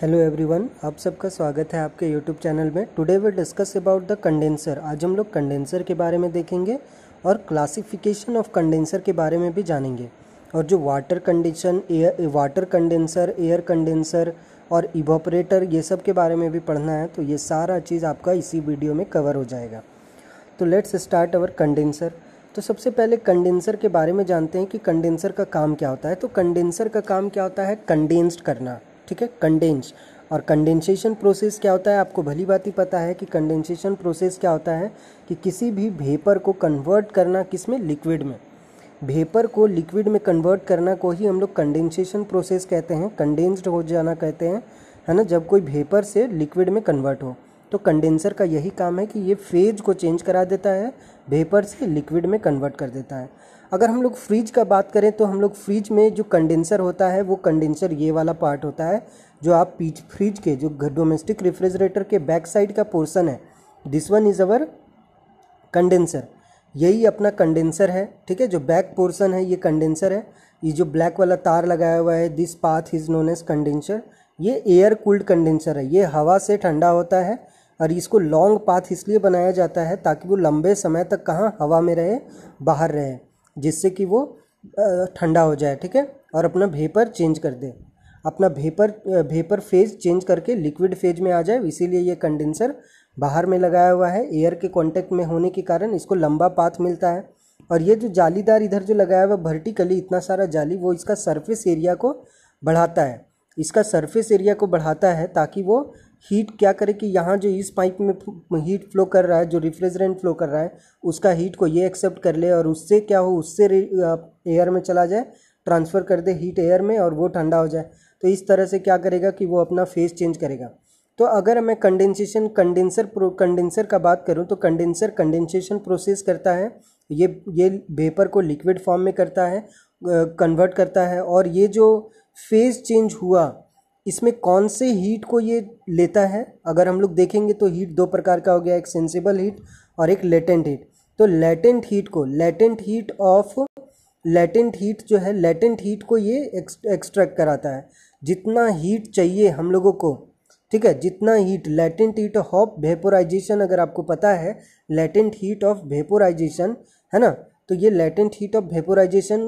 Hello everyone आप सबका स्वागत है आपके यूट्यूब चैनल में today we discuss about the condenser आज हम लोग कंडेंसर के बारे में देखेंगे और क्लासिफिकेशन ऑफ कंडेंसर के बारे में भी जानेंगे और जो water condition air water condenser air condenser और इवोपरेटर ये सब के बारे में भी पढ़ना है तो ये सारा चीज़ आपका इसी वीडियो में कवर हो जाएगा तो लेट्स स्टार्ट अवर कंडेंसर तो सबसे पहले कंडेंसर के बारे में जानते हैं कि कंडेंसर का काम क्या होता है तो कंडेंसर का काम क्या होता है कंडेंस्ड करना ठीक है कंडेंस और कंडेंसेशन प्रोसेस क्या होता है आपको भली बात ही पता है कि कंडेंसेशन प्रोसेस क्या होता है कि किसी भी भेपर को कन्वर्ट करना किस में लिक्विड में भेपर को लिक्विड में कन्वर्ट करना को ही हम लोग कंडेंसेशन प्रोसेस कहते हैं कंडेंस्ड हो जाना कहते हैं है ना जब कोई भेपर से लिक्विड में कन्वर्ट हो तो कंडेंसर का यही काम है कि ये फेज को चेंज करा देता है वेपर से लिक्विड में कन्वर्ट कर देता है अगर हम लोग फ्रिज का बात करें तो हम लोग फ्रिज में जो कंडेंसर होता है वो कंडेंसर ये वाला पार्ट होता है जो आप पीछे फ्रिज के जो डोमेस्टिक रेफ्रिजरेटर के बैक साइड का पोर्सन है this one is our condenser यही अपना कंडेंसर है ठीक है जो बैक पोर्सन है ये कंडेंसर है ये जो ब्लैक वाला तार लगाया हुआ है this path is known as condenser ये एयर कूल्ड कंडेंसर है ये हवा से ठंडा होता है और इसको लॉन्ग पाथ इसलिए बनाया जाता है ताकि वो लंबे समय तक कहाँ हवा में रहे बाहर रहे जिससे कि वो ठंडा हो जाए ठीक है और अपना भेपर चेंज कर दे अपना भेपर भेपर फेज चेंज करके लिक्विड फेज में आ जाए इसीलिए ये कंडेंसर बाहर में लगाया हुआ है एयर के कांटेक्ट में होने के कारण इसको लंबा पाथ मिलता है और ये जो जालीदार इधर जो लगाया हुआ वर्टिकली इतना सारा जाली वो इसका सरफेस एरिया को बढ़ाता है इसका सरफेस एरिया को बढ़ाता है ताकि वो हीट क्या करे कि यहाँ जो इस पाइप में हीट फ्लो कर रहा है जो रिफ्रिजरेंट फ्लो कर रहा है उसका हीट को ये एक्सेप्ट कर ले और उससे क्या हो उससे एयर में चला जाए ट्रांसफ़र कर दे हीट एयर में और वो ठंडा हो जाए तो इस तरह से क्या करेगा कि वो अपना फेस चेंज करेगा तो अगर मैं कंडेंसेशन कंडेंसर कंडेंसर का बात करूँ तो कंडेंसर कंडेंसेशन प्रोसेस करता है ये ये वेपर को लिक्विड फॉर्म में करता है कन्वर्ट करता है और ये जो फेज़ चेंज हुआ इसमें कौन से हीट को ये लेता है अगर हम लोग देखेंगे तो हीट दो प्रकार का हो गया एक सेंसिबल हीट और एक लेटेंट हीट तो लेटेंट हीट को latent heat of latent heat जो है लेटेंट हीट को ये एक्सट्रैक्ट कराता है जितना हीट चाहिए हम लोगों को ठीक है जितना heat latent heat of vaporization अगर आपको पता है लेटेंट हीट ऑफ वेपोराइजेशन है ना तो ये लेटेंट हीट ऑफ वेपोराइजेशन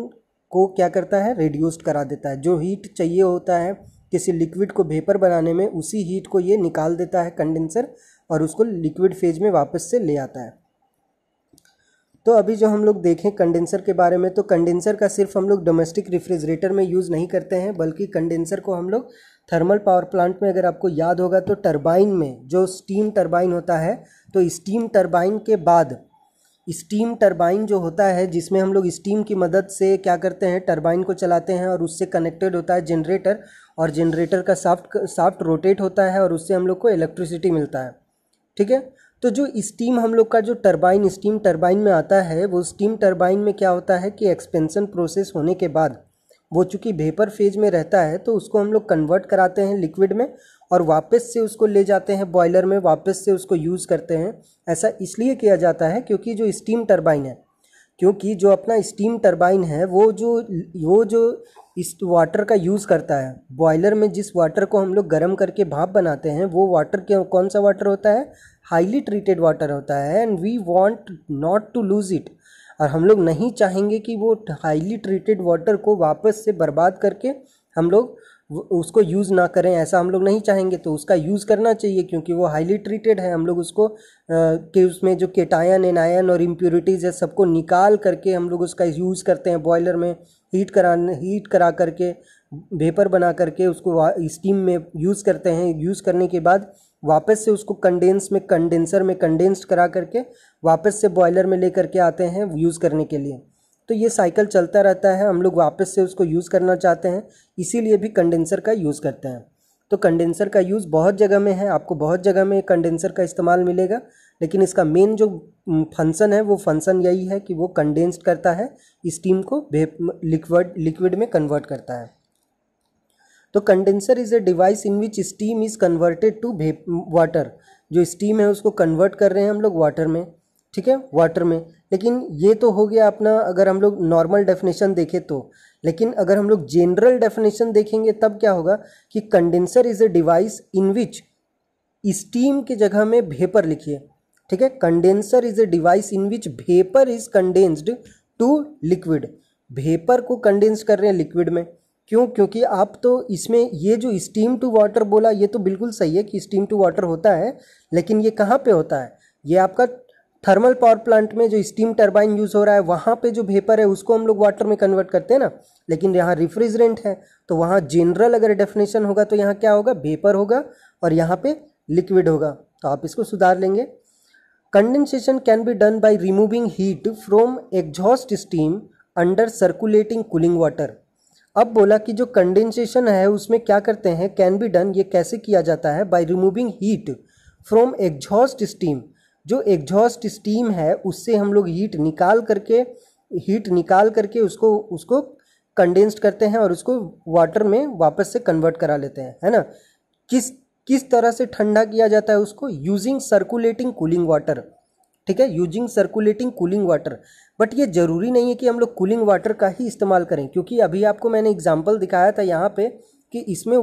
को क्या करता है रिड्यूस्ड करा देता है जो हीट चाहिए होता है किसी लिक्विड को भेपर बनाने में उसी हीट को ये निकाल देता है कंडेंसर और उसको लिक्विड फेज में वापस से ले आता है तो अभी जो हम लोग देखें कंडेंसर के बारे में तो कंडेंसर का सिर्फ हम लोग डोमेस्टिक रेफ्रिजरेटर में यूज़ नहीं करते हैं बल्कि कंडेंसर को हम लोग थर्मल पावर प्लांट में अगर आपको याद होगा तो टरबाइन में जो स्टीम टरबाइन होता है तो स्टीम टरबाइन के बाद स्टीम टरबाइन जो होता है जिसमें हम लोग स्टीम की मदद से क्या करते हैं टरबाइन को चलाते हैं और उससे कनेक्टेड होता है जनरेटर और जनरेटर का साफ्ट साफ्ट रोटेट होता है और उससे हम लोग को इलेक्ट्रिसिटी मिलता है ठीक है तो जो स्टीम हम लोग का जो टर्बाइन स्टीम टर्बाइन में आता है वो स्टीम टर्बाइन में क्या होता है कि एक्सपेंसन प्रोसेस होने के बाद वो चूँकि भेपर फेज में रहता है तो उसको हम लोग कन्वर्ट कराते हैं लिक्विड में और वापस से उसको ले जाते हैं बॉयलर में वापस से उसको यूज़ करते हैं ऐसा इसलिए किया जाता है क्योंकि जो स्टीम टर्बाइन है क्योंकि जो अपना स्टीम टर्बाइन है वो जो वो जो इस वाटर का यूज़ करता है बॉयलर में जिस वाटर को हम लोग गर्म करके भाप बनाते हैं वो वाटर के कौन सा वाटर होता है हाईली ट्रीटेड वाटर होता है and we want not to lose it और हम लोग नहीं चाहेंगे कि वो हाईली ट्रीटेड वाटर को वापस से बर्बाद करके हम लोग उसको यूज़ ना करें ऐसा हम लोग नहीं चाहेंगे तो उसका यूज़ करना चाहिए क्योंकि वो हाईली ट्रीटेड है हम लोग उसको आ, के उसमें जो केटायन एनायन और इम्प्योरिटीज़ है सबको निकाल करके हम लोग उसका यूज़ करते हैं बॉयलर में हीट कराने हीट करा करके वेपर बना करके उसको स्टीम में यूज़ करते हैं यूज़ करने के बाद वापस से उसको कंडेंस में कंडेंसर में कंडेंस्ड करा करके वापस से बॉयलर में ले करके आते हैं यूज़ करने के लिए तो ये साइकिल चलता रहता है हम लोग वापस से उसको यूज़ करना चाहते हैं इसीलिए भी कंडेंसर का यूज़ करते हैं तो कंडेंसर का यूज़ बहुत जगह में है आपको बहुत जगह में कंडेंसर का इस्तेमाल मिलेगा लेकिन इसका मेन जो फंक्शन है वो फंक्शन यही है कि वो कंडेंस्ड करता है स्टीम को लिक्विड लिक्विड में कन्वर्ट करता है तो condenser is a device in which steam is converted to water जो स्टीम है उसको कन्वर्ट कर रहे हैं हम लोग वाटर में ठीक है वाटर में लेकिन ये तो हो गया अपना अगर हम लोग नॉर्मल डेफिनेशन देखें तो लेकिन अगर हम लोग जनरल डेफिनेशन देखेंगे तब क्या होगा कि condenser is a device in which steam की जगह में भेपर लिखिए ठीक है condenser is a device in which vapour is condensed to liquid vapour को कंडेंस कर रहे हैं लिक्विड में क्यों क्योंकि आप तो इसमें ये जो स्टीम टू वाटर बोला ये तो बिल्कुल सही है कि स्टीम टू वाटर होता है लेकिन ये कहाँ पे होता है ये आपका थर्मल पावर प्लांट में जो स्टीम टरबाइन यूज़ हो रहा है वहाँ पे जो भेपर है उसको हम लोग वाटर में कन्वर्ट करते हैं ना लेकिन यहाँ रिफ्रिजरेंट है तो वहाँ जनरल अगर डेफिनेशन होगा तो यहाँ क्या होगा भेपर होगा और यहाँ पे लिक्विड होगा तो आप इसको सुधार लेंगे Condensation can be done by removing heat from exhaust steam under circulating cooling water. अब बोला कि जो कंडेंसेशन है उसमें क्या करते हैं कैन बी डन ये कैसे किया जाता है by removing heat from exhaust steam जो एग्जॉस्ट स्टीम है उससे हम लोग हीट निकाल करके हीट निकाल करके उसको उसको कंडेंस्ड करते हैं और उसको वाटर में वापस से कन्वर्ट करा लेते हैं है ना किस किस तरह से ठंडा किया जाता है उसको यूजिंग सर्कुलेटिंग कूलिंग वाटर ठीक है using circulating cooling water but ये ज़रूरी नहीं है कि हम लोग कूलिंग वाटर का ही इस्तेमाल करें क्योंकि अभी आपको मैंने एग्जाम्पल दिखाया था यहाँ पे कि इसमें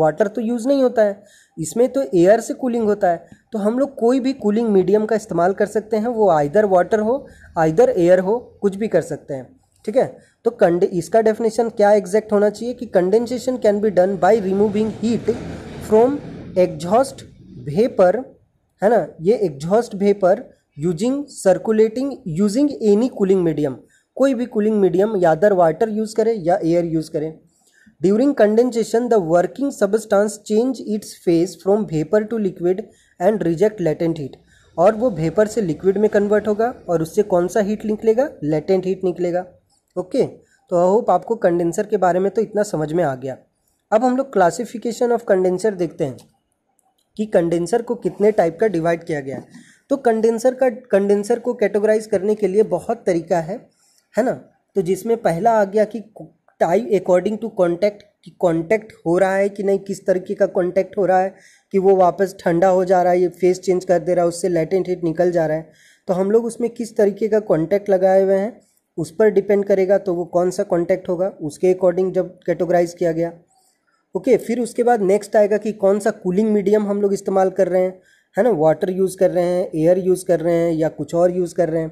वाटर तो यूज़ नहीं होता है इसमें तो एयर से कूलिंग होता है तो हम लोग कोई भी कूलिंग मीडियम का इस्तेमाल कर सकते हैं वो आइधर वाटर हो आइधर एयर हो कुछ भी कर सकते हैं ठीक है तो कंडे इसका डेफिनेशन क्या एग्जैक्ट होना चाहिए कि condensation can be done by removing heat from exhaust vapour है ना ये exhaust vapour using circulating using any cooling medium कोई भी कूलिंग मीडियम या अदर वाटर यूज़ करें या एयर यूज़ करें during condensation the working substance change its phase from vapour to liquid and reject latent heat और वो भेपर से liquid में कन्वर्ट होगा और उससे कौन सा हीट निकलेगा लेटेंट हीट निकलेगा ओके तो आई होप आपको कंडेंसर के बारे में तो इतना समझ में आ गया अब हम लोग क्लासिफिकेशन ऑफ कंडेंसर देखते हैं कि कंडेंसर को कितने टाइप का डिवाइड किया गया है तो कंडेंसर का कंडेंसर को कैटेगराइज करने के लिए बहुत तरीका है है ना तो जिसमें पहला आ गया कि टाइप अकॉर्डिंग टू कॉन्टैक्ट कि कॉन्टैक्ट हो रहा है कि नहीं किस तरीके का कॉन्टैक्ट हो रहा है कि वो वापस ठंडा हो जा रहा है ये फेस चेंज कर दे रहा है उससे लेटेंट हीट निकल जा रहा है तो हम लोग उसमें किस तरीके का कॉन्टैक्ट लगाए हुए हैं उस पर डिपेंड करेगा तो वो कौन सा कॉन्टैक्ट होगा उसके अकॉर्डिंग जब कैटेगराइज किया गया ओके फिर उसके बाद नेक्स्ट आएगा कि कौन सा कूलिंग मीडियम हम लोग इस्तेमाल कर रहे हैं है ना वाटर यूज़ कर रहे हैं एयर यूज़ कर रहे हैं या कुछ और यूज़ कर रहे हैं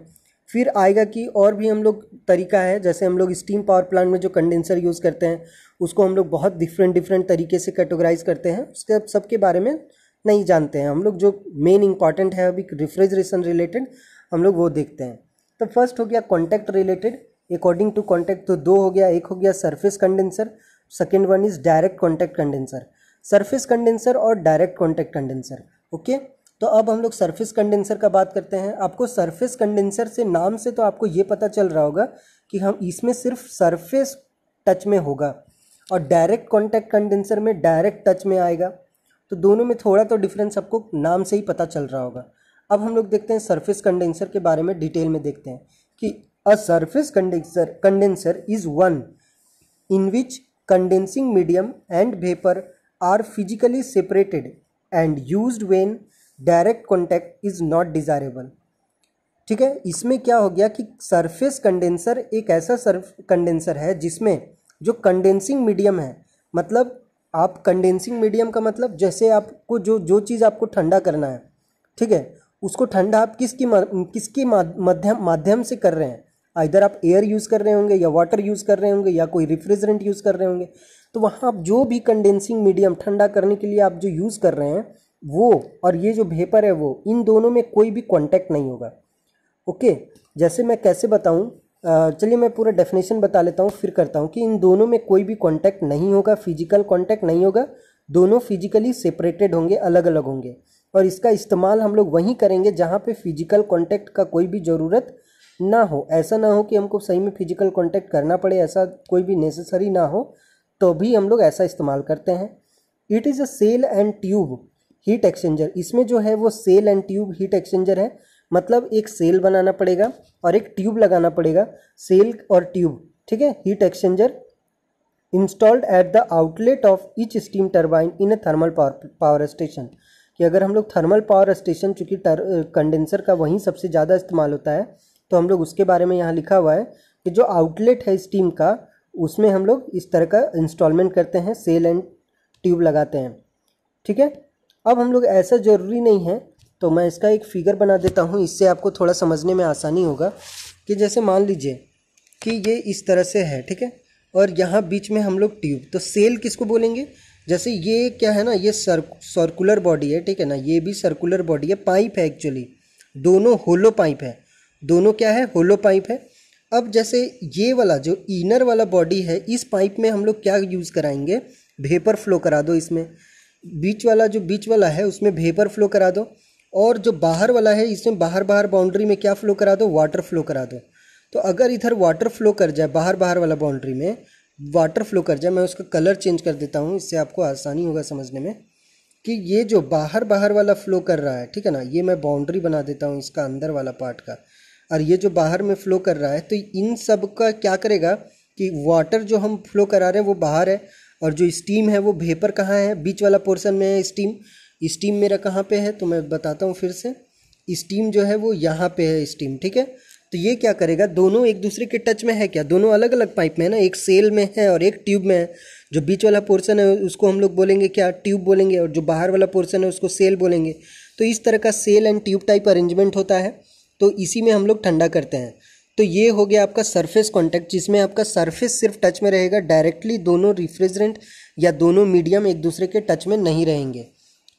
फिर आएगा कि और भी हम लोग तरीका है जैसे हम लोग स्टीम पावर प्लांट में जो कंडेंसर यूज़ करते हैं उसको हम लोग बहुत डिफरेंट डिफरेंट तरीके से कैटेगराइज करते हैं उसके सब के बारे में नहीं जानते हैं हम लोग जो मेन इंपॉर्टेंट है अभी रिफ्रिजरेशन रिलेटेड हम लोग वो देखते हैं तो फर्स्ट हो गया contact related according to contact तो दो हो गया एक हो गया surface condenser second one is direct contact condenser surface condenser और डायरेक्ट कॉन्टैक्ट कंडेंसर ओके तो अब हम लोग सरफेस कंडेंसर का बात करते हैं आपको सरफेस कंडेंसर से नाम से तो आपको ये पता चल रहा होगा कि हम इसमें सिर्फ सरफेस टच में होगा और डायरेक्ट कॉन्टैक्ट कंडेंसर में डायरेक्ट टच में आएगा तो दोनों में थोड़ा तो डिफरेंस आपको नाम से ही पता चल रहा होगा अब हम लोग देखते हैं सरफेस कंडेंसर के बारे में डिटेल में देखते हैं कि a surface condenser condenser is one in which condensing medium and vapor are physically separated and used when direct contact is not desirable ठीक है इसमें क्या हो गया कि सरफेस कंडेंसर एक ऐसा सर्फ कंडेंसर है जिसमें जो कंडेंसिंग मीडियम है मतलब आप कंडेंसिंग मीडियम का मतलब जैसे आपको जो जो चीज़ आपको ठंडा करना है ठीक है उसको ठंडा आप किसकी किसकी माध्यम माध्यम से कर रहे हैं इधर आप एयर यूज़ कर रहे होंगे या वाटर यूज़ कर रहे होंगे या कोई रिफ्रिजरेंट यूज़ कर रहे होंगे तो वहाँ आप जो भी कंडेंसिंग मीडियम ठंडा करने के लिए आप जो यूज़ कर रहे हैं वो और ये जो भेपर है वो इन दोनों में कोई भी कॉन्टैक्ट नहीं होगा ओके जैसे मैं कैसे बताऊँ चलिए मैं पूरा डेफिनेशन बता लेता हूँ फिर करता हूँ कि इन दोनों में कोई भी कॉन्टैक्ट नहीं होगा फिजिकल कॉन्टैक्ट नहीं होगा दोनों फिजिकली सेपरेटेड होंगे अलग अलग होंगे और इसका इस्तेमाल हम लोग वहीं करेंगे जहाँ पे फिजिकल कॉन्टैक्ट का कोई भी ज़रूरत ना हो ऐसा ना हो कि हमको सही में फिजिकल कॉन्टैक्ट करना पड़े ऐसा कोई भी नेसेसरी ना हो तो भी हम लोग ऐसा इस्तेमाल करते हैं it is a shell and tube heat exchanger इसमें जो है वो shell and tube heat exchanger है मतलब एक सेल बनाना पड़ेगा और एक ट्यूब लगाना पड़ेगा सेल और ट्यूब ठीक है heat exchanger installed at the outlet of each steam turbine in a thermal power power station कि अगर हम लोग थर्मल पावर स्टेशन चूँकि कंडेंसर का वहीं सबसे ज़्यादा इस्तेमाल होता है तो हम लोग उसके बारे में यहाँ लिखा हुआ है कि जो आउटलेट है स्टीम का उसमें हम लोग इस तरह का इंस्टॉलमेंट करते हैं सेल एंड ट्यूब लगाते हैं ठीक है अब हम लोग ऐसा ज़रूरी नहीं है तो मैं इसका एक फिगर बना देता हूँ इससे आपको थोड़ा समझने में आसानी होगा कि जैसे मान लीजिए कि ये इस तरह से है ठीक है और यहाँ बीच में हम लोग ट्यूब तो सेल किसको बोलेंगे जैसे ये क्या है ना ये सर सर्कुलर बॉडी है ठीक है ना ये भी सर्कुलर बॉडी है पाइप है एक्चुअली दोनों होलो पाइप है दोनों क्या है होलो पाइप है अब जैसे ये वाला जो इनर वाला बॉडी है इस पाइप में हम लोग क्या यूज़ कराएंगे भेपर फ्लो करा दो इसमें बीच वाला जो बीच वाला है उसमें भेपर फ्लो करा दो और जो बाहर वाला है इसमें बाहर बाहर बाउंड्री में क्या फ्लो करा दो वाटर फ्लो करा दो तो अगर इधर वाटर फ्लो कर जाए बाहर बाहर वाला बाउंड्री में वाटर फ्लो कर जाए मैं उसका कलर चेंज कर देता हूँ इससे आपको आसानी होगा समझने में कि ये जो बाहर बाहर वाला फ्लो कर रहा है ठीक है ना ये मैं बाउंड्री बना देता हूँ इसका अंदर वाला पार्ट का और ये जो बाहर में फ़्लो कर रहा है तो इन सब का क्या करेगा कि वाटर जो हम फ्लो करा रहे हैं वो बाहर है और जो स्टीम है वो भेपर कहाँ है बीच वाला पोर्सन में है स्टीम स्टीम मेरा कहाँ पे है तो मैं बताता हूँ फिर से स्टीम जो है वो यहाँ पे है स्टीम ठीक है तो ये क्या करेगा दोनों एक दूसरे के टच में है क्या दोनों अलग अलग पाइप में है ना एक सेल में है और एक ट्यूब में है जो बीच वाला पोर्सन है उसको हम लोग बोलेंगे क्या ट्यूब बोलेंगे और जो बाहर वाला पोर्सन है उसको सेल बोलेंगे तो इस तरह का shell and tube type arrangement होता है तो इसी में हम लोग ठंडा करते हैं तो ये हो गया आपका सरफेस कॉन्टैक्ट जिसमें आपका सरफेस सिर्फ टच में रहेगा डायरेक्टली दोनों रिफ्रिजरेंट या दोनों मीडियम एक दूसरे के टच में नहीं रहेंगे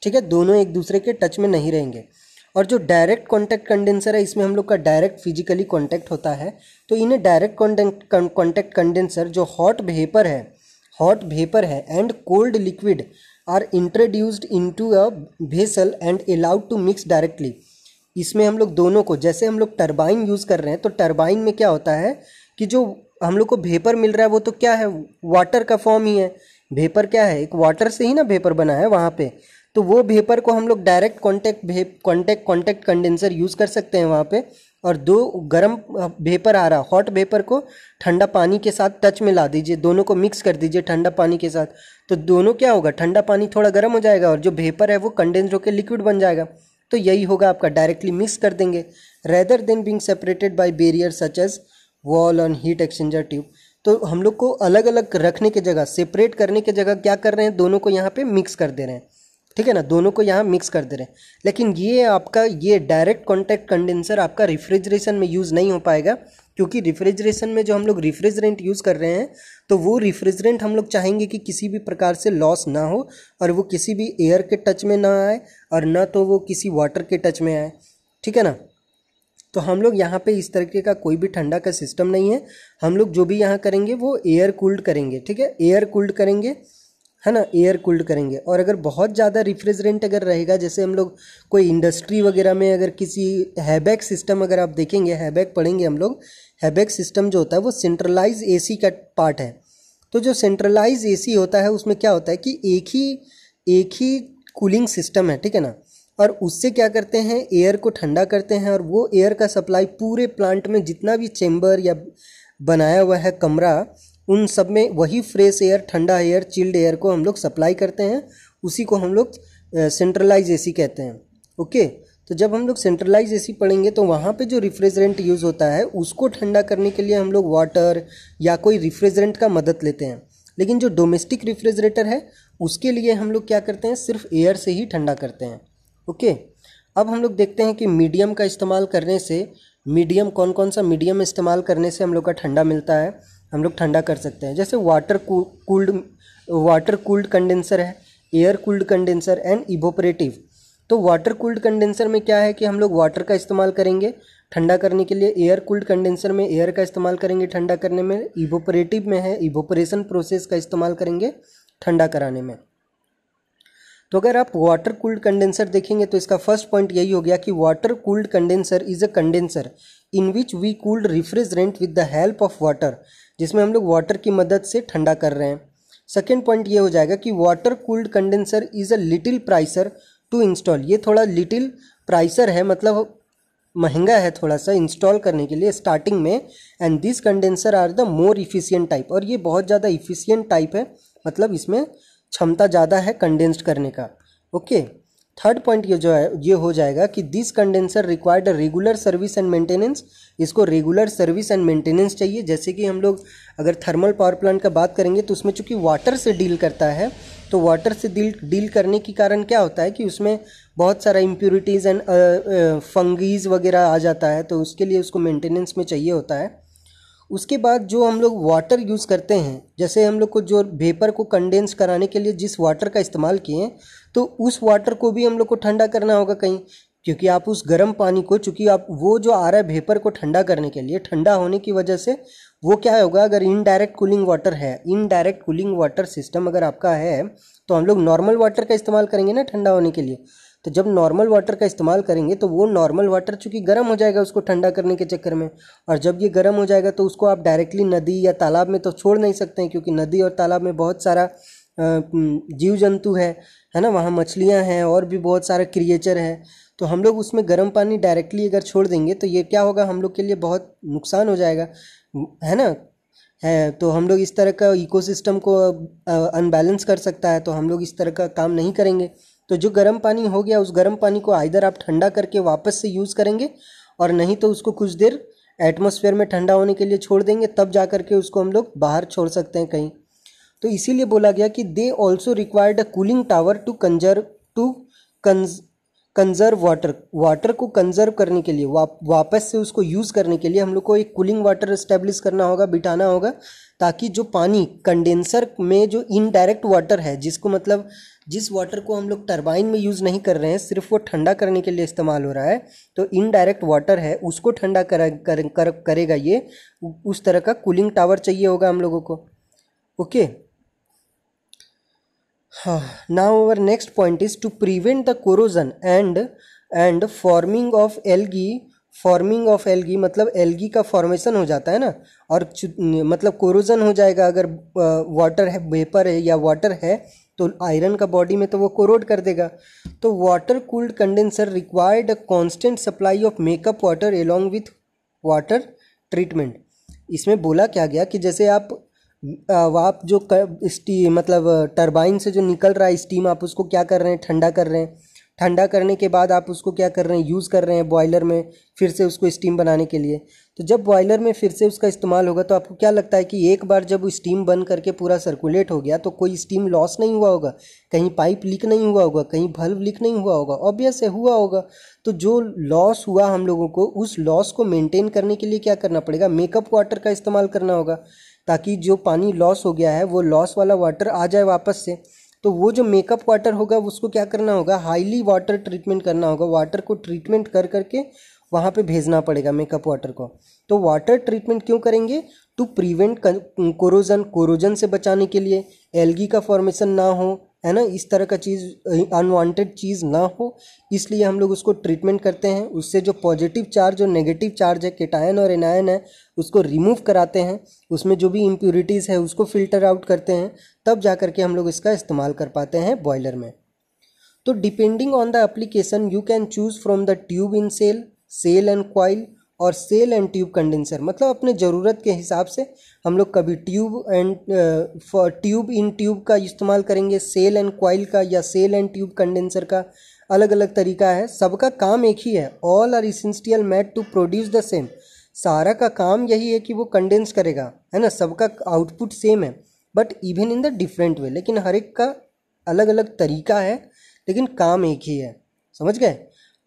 ठीक है दोनों एक दूसरे के टच में नहीं रहेंगे और जो डायरेक्ट कॉन्टैक्ट कंडेंसर है इसमें हम लोग का डायरेक्ट फिजिकली कॉन्टैक्ट होता है तो इन्हें डायरेक्ट कॉन्टैक्ट कंडेंसर जो हॉट भेपर है हॉट भेपर है and cold liquid are introduced into a vessel and allowed to mix directly इसमें हम लोग दोनों को जैसे हम लोग टर्बाइन यूज़ कर रहे हैं तो टर्बाइन में क्या होता है कि जो हम लोग को भेपर मिल रहा है वो तो क्या है वाटर का फॉर्म ही है भेपर क्या है एक वाटर से ही ना भेपर बना है वहाँ पे तो वो भेपर को हम लोग डायरेक्ट कॉन्टैक्ट भे कॉन्टैक्ट कॉन्टैक्ट कंडेंसर यूज़ कर सकते हैं वहाँ पे और दो गर्म भेपर आ रहा हॉट भेपर को ठंडा पानी के साथ टच में ला दीजिए दोनों को मिक्स कर दीजिए ठंडा पानी के साथ तो दोनों क्या होगा ठंडा पानी थोड़ा गर्म हो जाएगा और जो भेपर है वो कंडेंस होकर लिक्विड बन जाएगा तो यही होगा आपका डायरेक्टली मिक्स कर देंगे rather than being separated by barrier such as wall on heat exchanger tube तो हम लोग को अलग अलग रखने की जगह सेपरेट करने की जगह क्या कर रहे हैं दोनों को यहाँ पे मिक्स कर दे रहे हैं ठीक है ना दोनों को यहाँ मिक्स कर दे रहे हैं लेकिन ये आपका ये डायरेक्ट कॉन्टैक्ट कंडेंसर आपका रिफ्रिजरेशन में यूज़ नहीं हो पाएगा क्योंकि रिफ्रिजरेशन में जो हम लोग रिफ्रिजरेंट यूज़ कर रहे हैं तो वो रिफ्रिजरेंट हम लोग चाहेंगे कि किसी भी प्रकार से लॉस ना हो और वो किसी भी एयर के टच में ना आए और ना तो वो किसी वाटर के टच में आए ठीक है ना तो हम लोग यहाँ पे इस तरीके का कोई भी ठंडा का सिस्टम नहीं है हम लोग जो भी यहाँ करेंगे वो एयर कूल्ड करेंगे ठीक है एयर कूल्ड करेंगे है ना एयर कूल्ड करेंगे और अगर बहुत ज़्यादा रिफ्रिजरेंट अगर रहेगा जैसे हम लोग कोई इंडस्ट्री वगैरह में अगर किसी हैबैक सिस्टम अगर आप देखेंगे हैबैक पढ़ेंगे हम लोग हैबैक सिस्टम जो होता है वो सेंट्रलाइज ए का पार्ट है तो जो सेंट्रलाइज ए होता है उसमें क्या होता है कि एक ही एक ही कूलिंग सिस्टम है ठीक है ना और उससे क्या करते हैं एयर को ठंडा करते हैं और वो एयर का सप्लाई पूरे प्लांट में जितना भी चेम्बर या बनाया हुआ है कमरा उन सब में वही फ्रेश एयर ठंडा एयर चिल्ड एयर को हम लोग सप्लाई करते हैं उसी को हम लोग सेंट्रलाइज ए कहते हैं ओके तो जब हम लोग सेंट्रलाइज ए पढ़ेंगे तो वहाँ पे जो रिफ्रिजरेंट यूज़ होता है उसको ठंडा करने के लिए हम लोग वाटर या कोई रिफ्रिजरेंट का मदद लेते हैं लेकिन जो डोमेस्टिक रिफ्रिजरेटर है उसके लिए हम लोग क्या करते हैं सिर्फ एयर से ही ठंडा करते हैं ओके अब हम लोग देखते हैं कि मीडियम का इस्तेमाल करने से मीडियम कौन कौन सा मीडियम इस्तेमाल करने से हम लोग का ठंडा मिलता है हम लोग ठंडा कर सकते हैं जैसे water cooled water cooled condenser है air cooled condenser and evaporative तो वाटर कूल्ड कंडेंसर में क्या है कि हम लोग वाटर का इस्तेमाल करेंगे ठंडा करने के लिए एयर कूल्ड कंडेंसर में एयर का इस्तेमाल करेंगे ठंडा करने में इवोपरेटिव में है इवोपरेशन प्रोसेस का इस्तेमाल करेंगे ठंडा कराने में तो अगर आप वाटर कूल्ड कंडेंसर देखेंगे तो इसका फर्स्ट पॉइंट यही हो गया कि water cooled condenser is a condenser in which we cooled refrigerant with the help of water जिसमें हम लोग वाटर की मदद से ठंडा कर रहे हैं सेकेंड पॉइंट ये हो जाएगा कि water cooled condenser is a little pricier to install ये थोड़ा लिटिल प्राइसर है मतलब महंगा है थोड़ा सा इंस्टॉल करने के लिए स्टार्टिंग में and this condenser are the more efficient type और ये बहुत ज़्यादा इफ़िशियंट टाइप है मतलब इसमें क्षमता ज़्यादा है कंडेंस्ड करने का ओके okay? थर्ड पॉइंट ये जो है ये हो जाएगा कि this condenser required regular service and maintenance इसको रेगुलर सर्विस एंड मेंटेनेंस चाहिए जैसे कि हम लोग अगर थर्मल पावर प्लांट का बात करेंगे तो उसमें चूंकि वाटर से डील करता है तो वाटर से डील डील करने के कारण क्या होता है कि उसमें बहुत सारा इम्प्योरिटीज़ एंड फंगीज़ वगैरह आ जाता है तो उसके लिए उसको मेंटेनेंस में चाहिए होता है उसके बाद जो हम लोग वाटर यूज़ करते हैं जैसे हम लोग को जो वेपर को कंडेंस कराने के लिए जिस वाटर का इस्तेमाल किए हैं तो उस वाटर को भी हम लोग को ठंडा करना होगा कहीं क्योंकि आप उस गर्म पानी को चूँकि आप वो जो आ रहा है वेपर को ठंडा करने के लिए ठंडा होने की वजह से वो क्या होगा अगर इनडायरेक्ट कूलिंग वाटर है इनडायरेक्ट कूलिंग वाटर सिस्टम अगर आपका है तो हम लोग नॉर्मल वाटर का इस्तेमाल करेंगे ना ठंडा होने के लिए तो जब नॉर्मल वाटर का इस्तेमाल करेंगे तो वो नॉर्मल वाटर चूँकि गर्म हो जाएगा उसको ठंडा करने के चक्कर में और जब ये गर्म हो जाएगा तो उसको आप डायरेक्टली नदी या तालाब में तो छोड़ नहीं सकते हैं क्योंकि नदी और तालाब में बहुत सारा जीव जंतु है है ना वहाँ मछलियाँ हैं और भी बहुत सारा क्रिएचर है तो हम लोग उसमें गर्म पानी डायरेक्टली अगर छोड़ देंगे तो ये क्या होगा हम लोग के लिए बहुत नुकसान हो जाएगा है ना है तो हम लोग इस तरह का इकोसिस्टम को अनबैलेंस कर सकता है तो हम लोग इस तरह का काम नहीं करेंगे तो जो गर्म पानी हो गया उस गर्म पानी को आइधर आप ठंडा करके वापस से यूज़ करेंगे और नहीं तो उसको कुछ देर एटमोसफेयर में ठंडा होने के लिए छोड़ देंगे तब जा कर के उसको हम लोग बाहर छोड़ सकते हैं कहीं तो इसीलिए बोला गया कि they also required a cooling tower to conserve to कंज कंजर्व वाटर वाटर को कंजर्व करने के लिए वा, वापस से उसको यूज़ करने के लिए हम लोग को एक कूलिंग वाटर इस्टेब्लिश करना होगा बिठाना होगा ताकि जो पानी कंडेंसर में जो इनडायरेक्ट वाटर है जिसको मतलब जिस वाटर को हम लोग टर्बाइन में यूज़ नहीं कर रहे हैं सिर्फ वो ठंडा करने के लिए इस्तेमाल हो रहा है तो इनडायरेक्ट वाटर है उसको ठंडा कर, कर, कर, करेगा ये उस तरह का कूलिंग टावर चाहिए होगा हम लोगों को ओके हाँ। now our next point is to prevent the corrosion and and forming of algae forming of algae मतलब एलगी का फॉर्मेशन हो जाता है ना और मतलब कोरोजन हो जाएगा अगर वाटर है वेपर है या वाटर है तो आयरन का बॉडी में तो वो कोरोड कर देगा तो water cooled condenser required a constant supply of makeup water along with water treatment इसमें बोला क्या गया कि जैसे आप आप जो कर, स्टी मतलब टरबाइन से जो निकल रहा है स्टीम आप उसको क्या कर रहे हैं ठंडा कर रहे हैं ठंडा करने के बाद आप उसको क्या कर रहे हैं यूज़ कर रहे हैं बॉयलर में फिर से उसको स्टीम बनाने के लिए तो जब बॉयलर में फिर से उसका इस्तेमाल होगा तो आपको क्या लगता है कि एक बार जब स्टीम बन करके पूरा सर्कुलेट हो गया तो कोई स्टीम लॉस नहीं हुआ होगा कहीं पाइप लीक नहीं हुआ होगा कहीं भल्व लीक नहीं हुआ होगा ऑब्वियस है हुआ होगा तो जो लॉस हुआ हम लोगों को उस लॉस को मेंटेन करने के लिए क्या करना पड़ेगा मेकअप वाटर का इस्तेमाल करना होगा ताकि जो पानी लॉस हो गया है वो लॉस वाला वाटर आ जाए वापस से तो वो जो मेकअप वाटर होगा उसको क्या करना होगा हाईली वाटर ट्रीटमेंट करना होगा वाटर को ट्रीटमेंट कर करके वहाँ पे भेजना पड़ेगा मेकअप वाटर को तो वाटर ट्रीटमेंट क्यों करेंगे टू प्रिवेंट कोरोजन कोरोजन से बचाने के लिए एलगी का फॉर्मेशन ना हो है ना इस तरह का चीज़ अनवांटेड चीज़ ना हो इसलिए हम लोग उसको ट्रीटमेंट करते हैं उससे जो पॉजिटिव चार्ज और नेगेटिव चार्ज है केटायन और एनायन है उसको रिमूव कराते हैं उसमें जो भी इम्प्योरिटीज़ है उसको फिल्टर आउट करते हैं तब जा कर के हम लोग इसका इस्तेमाल कर पाते हैं बॉयलर में तो depending on the application you can choose from the tube in shell shell and coil or shell and tube condenser मतलब अपने ज़रूरत के हिसाब से हम लोग कभी tube and for tube in tube का इस्तेमाल करेंगे सेल एंड क्वाइल का या सेल एंड ट्यूब कंडेंसर का अलग अलग तरीका है सबका काम एक ही है all are essential made to produce the same सारा का काम यही है कि वो कंडेंस करेगा है ना सबका आउटपुट सेम है but even in the different way लेकिन हर एक का अलग अलग तरीका है लेकिन काम एक ही है समझ गए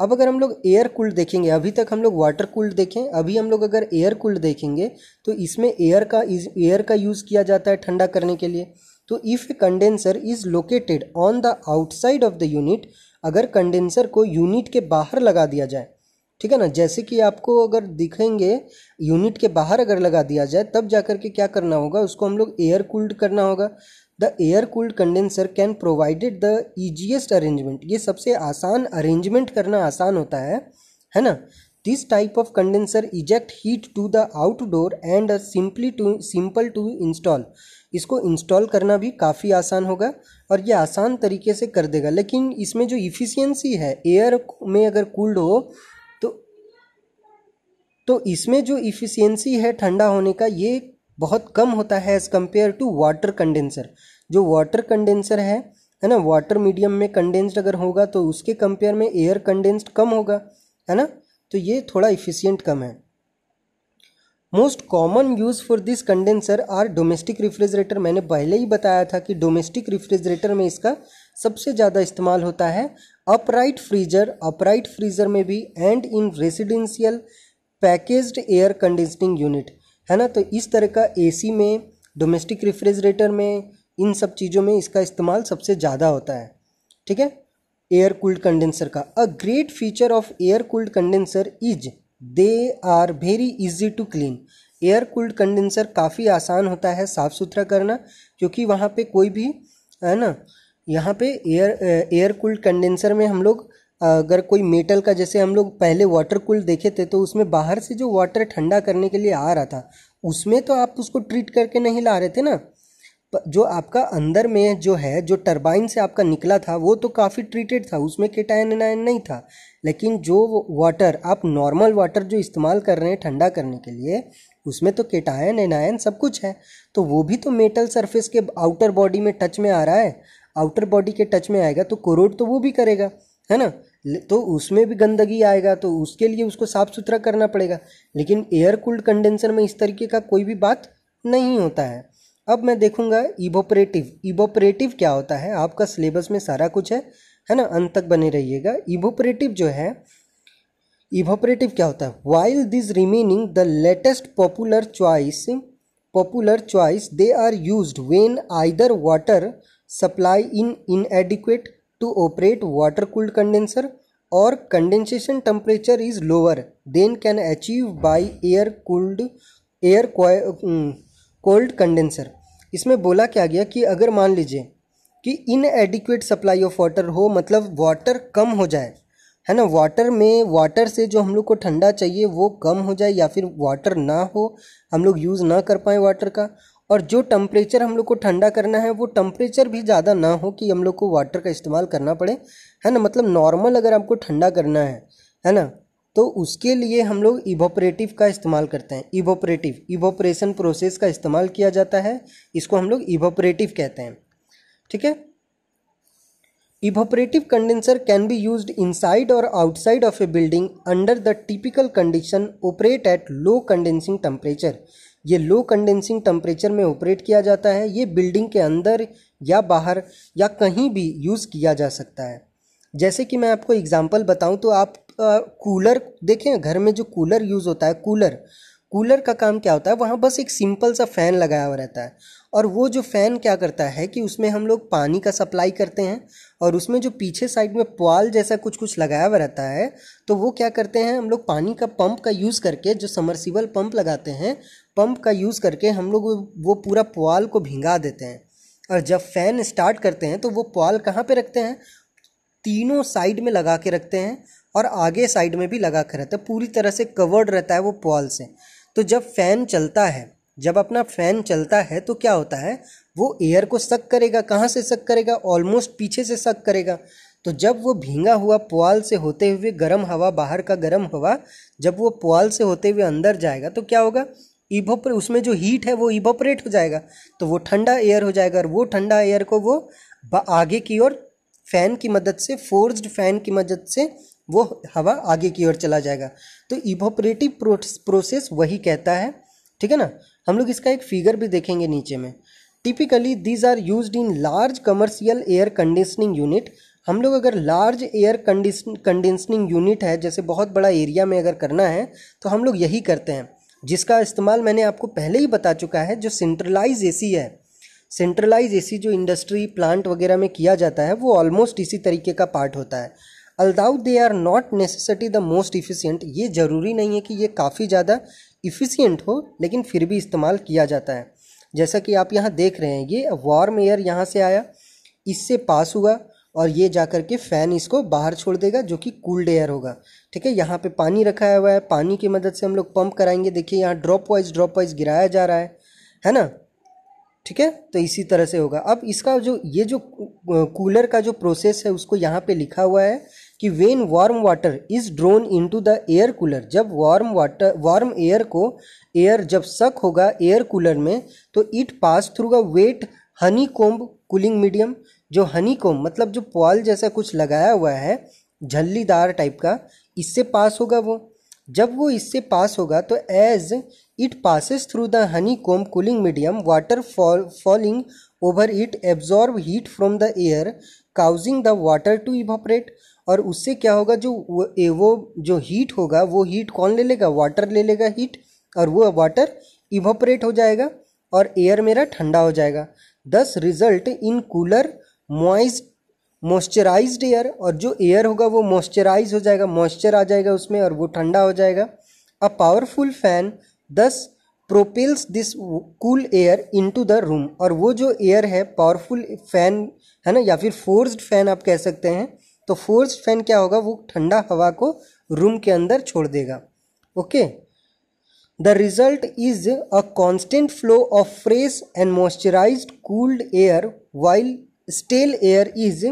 अब अगर हम लोग एयर कूल्ड देखेंगे अभी तक हम लोग वाटर कूल्ड देखें अभी हम लोग अगर एयर कूल्ड देखेंगे तो इसमें एयर का एयर का यूज़ किया जाता है ठंडा करने के लिए तो if a condenser is located on the outside of the unit अगर कंडेंसर को यूनिट के बाहर लगा दिया जाए ठीक है ना जैसे कि आपको अगर दिखेंगे यूनिट के बाहर अगर लगा दिया जाए तब जा के क्या करना होगा उसको हम लोग एयर कूल्ड करना होगा the air cooled condenser can provided the easiest arrangement ये सबसे आसान अरेंजमेंट करना आसान होता है है ना this type of condenser eject heat to the outdoor and simply to simple to install इसको इंस्टॉल करना भी काफ़ी आसान होगा और ये आसान तरीके से कर देगा लेकिन इसमें जो इफ़िशियंसी है एयर में अगर कूल्ड हो तो तो इसमें जो इफ़िशियंसी है ठंडा होने का ये बहुत कम होता है as compare to water condenser जो वाटर कंडेंसर है है ना वाटर मीडियम में कंडेंस्ड अगर होगा तो उसके कंपेयर में एयर कंडेंस्ड कम होगा है ना तो ये थोड़ा इफ़िशियंट कम है most common use for this condenser are domestic refrigerator मैंने पहले ही बताया था कि डोमेस्टिक रेफ्रिजरेटर में इसका सबसे ज़्यादा इस्तेमाल होता है अपराइट फ्रीजर अपराइट फ्रीजर में भी and in residential packaged air condensing unit है ना तो इस तरह का एसी में डोमेस्टिक रेफ्रिजरेटर में इन सब चीज़ों में इसका इस्तेमाल सबसे ज़्यादा होता है ठीक है एयर कूल्ड कंडेंसर का a great feature of air cooled condenser is they are very easy to clean air cooled condenser काफ़ी आसान होता है साफ़ सुथरा करना क्योंकि वहाँ पे कोई भी है ना यहाँ पे एयर एयर कूल्ड कंडेंसर में हम लोग अगर कोई मेटल का जैसे हम लोग पहले वाटर कूल देखे थे तो उसमें बाहर से जो वाटर ठंडा करने के लिए आ रहा था उसमें तो आप उसको ट्रीट करके नहीं ला रहे थे ना जो आपका अंदर में जो है जो टरबाइन से आपका निकला था वो तो काफ़ी ट्रीटेड था उसमें केटायन एनायन नहीं था लेकिन जो वाटर आप नॉर्मल वाटर जो इस्तेमाल कर रहे हैं ठंडा करने के लिए उसमें तो केटायन एनायन सब कुछ है तो वो भी तो मेटल सरफेस के आउटर बॉडी में टच में आ रहा है आउटर बॉडी के टच में आएगा तो कोरोड तो वो भी करेगा है ना तो उसमें भी गंदगी आएगा तो उसके लिए उसको साफ़ सुथरा करना पड़ेगा लेकिन एयर कूल्ड कंडेंसर में इस तरीके का कोई भी बात नहीं होता है अब मैं देखूंगा इवोपरेटिव इवोपरेटिव क्या होता है आपका सिलेबस में सारा कुछ है है ना अंत तक बने रहिएगा इवोपरेटिव जो है इवोपरेटिव क्या होता है while these remaining the latest popular choice popular choice they are use when either water supply in inadequate to operate water cooled condenser or condensation temperature is lower than can achieve by air cooled air cold condenser इसमें बोला क्या गया कि अगर मान लीजिए कि इनएडिक्वेट supply of water हो मतलब वाटर कम हो जाए है ना वाटर में वाटर से जो हम लोग को ठंडा चाहिए वो कम हो जाए या फिर वाटर ना हो हम लोग यूज़ ना कर पाए वाटर का और जो टम्परेचर हम लोग को ठंडा करना है वो टम्परेचर भी ज़्यादा ना हो कि हम लोग को वाटर का इस्तेमाल करना पड़े है ना मतलब नॉर्मल अगर आपको ठंडा करना है है ना तो उसके लिए हम लोग इवोपरेटिव का इस्तेमाल करते हैं इवोपरेटिव इवोपरेशन प्रोसेस का इस्तेमाल किया जाता है इसको हम लोग इवोपरेटिव कहते हैं ठीक है evaporative condenser can be use inside or outside of a building under the typical condition operate at low condensing temperature ये लो कंडेंसिंग टम्परेचर में ऑपरेट किया जाता है ये बिल्डिंग के अंदर या बाहर या कहीं भी यूज़ किया जा सकता है जैसे कि मैं आपको एग्जांपल बताऊं तो आप आ, कूलर देखें घर में जो कूलर यूज़ होता है कूलर कूलर का काम क्या होता है वहाँ बस एक सिंपल सा फ़ैन लगाया हुआ रहता है और वो जो फ़ैन क्या करता है कि उसमें हम लोग पानी का सप्लाई करते हैं और उसमें जो पीछे साइड में पुआल जैसा कुछ कुछ लगाया हुआ रहता है तो वो क्या करते हैं हम लोग पानी का पंप का यूज़ करके जो समरसिबल पंप लगाते हैं पंप का यूज़ करके हम लोग वो पूरा पुआल को भिंगा देते हैं और जब फ़ैन स्टार्ट करते हैं तो वो पुआल कहाँ पे रखते हैं तीनों साइड में लगा के रखते हैं और आगे साइड में भी लगा के रहते हैं पूरी तरह से कवर्ड रहता है वो पुआल से तो जब फ़ैन चलता है जब अपना फ़ैन चलता है तो क्या होता है वो एयर को सक करेगा कहाँ से सक करेगा ऑलमोस्ट पीछे से सक करेगा तो जब वो भींगा हुआ पुआल से होते हुए गर्म हवा बाहर का गर्म हवा जब वो पुआल से होते हुए अंदर जाएगा तो क्या होगा इवोपरे उसमें जो हीट है वो इवोपरेट हो जाएगा तो वो ठंडा एयर हो जाएगा और वो ठंडा एयर को वो आगे की ओर फैन की मदद से फोर्ज्ड फैन की मदद से वो हवा आगे की ओर चला जाएगा तो इवोपरेटिव प्रोसेस वही कहता है ठीक है ना हम लोग इसका एक फिगर भी देखेंगे नीचे में typically these are use in large commercial air conditioning unit हम लोग अगर large air condition condensing unit है जैसे बहुत बड़ा एरिया में अगर करना है तो हम लोग यही करते हैं जिसका इस्तेमाल मैंने आपको पहले ही बता चुका है जो सेंट्रलाइज एसी है सेंट्रलाइज एसी जो इंडस्ट्री प्लांट वगैरह में किया जाता है वो ऑलमोस्ट इसी तरीके का पार्ट होता है although they are not necessary the most efficient ये ज़रूरी नहीं है कि ये काफ़ी ज़्यादा इफ़िशियंट हो लेकिन फिर भी इस्तेमाल किया जाता है जैसा कि आप यहाँ देख रहे हैं ये वार्म एयर यहाँ से आया इससे पास हुआ और ये जा कर के फ़ैन इसको बाहर छोड़ देगा जो कि कूल्ड एयर होगा ठीक है यहाँ पे पानी रखा हुआ है पानी की मदद से हम लोग पंप कराएंगे देखिए यहाँ ड्रॉप वाइज ड्रॉप वाइज गिराया जा रहा है है ना ठीक है तो इसी तरह से होगा अब इसका जो ये जो कूलर का जो प्रोसेस है उसको यहाँ पे लिखा हुआ है कि when warm water is drawn into the air cooler जब वार्म वाटर वार्म एयर को एयर जब सक होगा एयर कूलर में तो it pass through a wet honeycomb cooling medium जो हनी कोम मतलब जो पॉल जैसा कुछ लगाया हुआ है झल्लीदार टाइप का इससे पास होगा वो जब वो इससे पास होगा तो as it passes through the honeycomb cooling medium water fall falling over it absorb heat from the air causing the water to evaporate और उससे क्या होगा जो वो, जो हीट होगा वो हीट कौन ले लेगा वाटर ले लेगा हीट और वो वाटर इवापरेट हो जाएगा और एयर मेरा ठंडा हो जाएगा दस रिजल्ट इन कूलर मॉइज मॉइस्चराइज्ड एयर और जो एयर होगा वो मॉइस्चराइज हो जाएगा मॉइस्चर आ जाएगा उसमें और वो ठंडा हो जाएगा a powerful fan thus propels this cool air into the room और वो जो एयर है पावरफुल फैन है ना या फिर फोर्स्ड फैन आप कह सकते हैं तो फोर्स्ड फैन क्या होगा वो ठंडा हवा को रूम के अंदर छोड़ देगा okay the result is a constant flow of fresh and moisturise cooled air while stale air is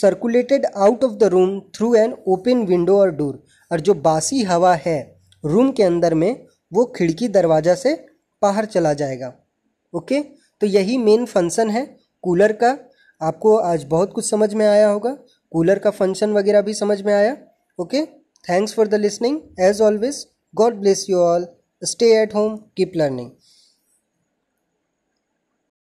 circulated out of the room through an open window or door और जो बासी हवा है रूम के अंदर में वो खिड़की दरवाज़ा से बाहर चला जाएगा ओके तो यही मेन फंक्शन है कूलर का आपको आज बहुत कुछ समझ में आया होगा कूलर का फंक्शन वगैरह भी समझ में आया okay thanks for the listening as always God bless you all stay at home keep learning